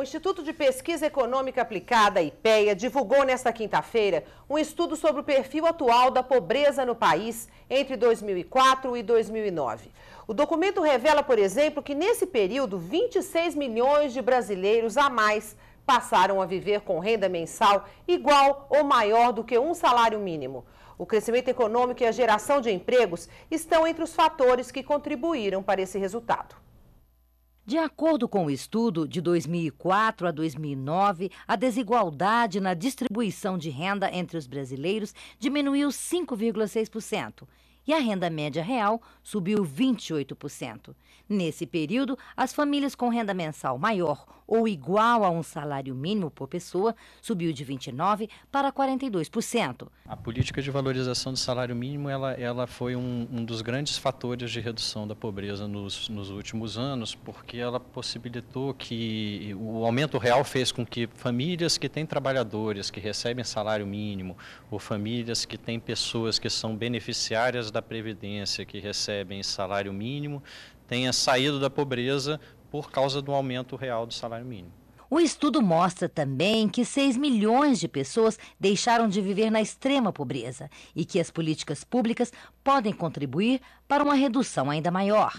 O Instituto de Pesquisa Econômica Aplicada, IPEA, divulgou nesta quinta-feira um estudo sobre o perfil atual da pobreza no país entre 2004 e 2009. O documento revela, por exemplo, que nesse período 26 milhões de brasileiros a mais passaram a viver com renda mensal igual ou maior do que um salário mínimo. O crescimento econômico e a geração de empregos estão entre os fatores que contribuíram para esse resultado. De acordo com o estudo, de 2004 a 2009, a desigualdade na distribuição de renda entre os brasileiros diminuiu 5,6% e a renda média real subiu 28%. Nesse período, as famílias com renda mensal maior ou igual a um salário mínimo por pessoa subiu de 29% para 42%. A política de valorização do salário mínimo ela, ela foi um, um dos grandes fatores de redução da pobreza nos, nos últimos anos, porque ela possibilitou que o aumento real fez com que famílias que têm trabalhadores que recebem salário mínimo ou famílias que têm pessoas que são beneficiárias da da Previdência que recebem salário mínimo tenha saído da pobreza por causa do aumento real do salário mínimo. O estudo mostra também que 6 milhões de pessoas deixaram de viver na extrema pobreza e que as políticas públicas podem contribuir para uma redução ainda maior.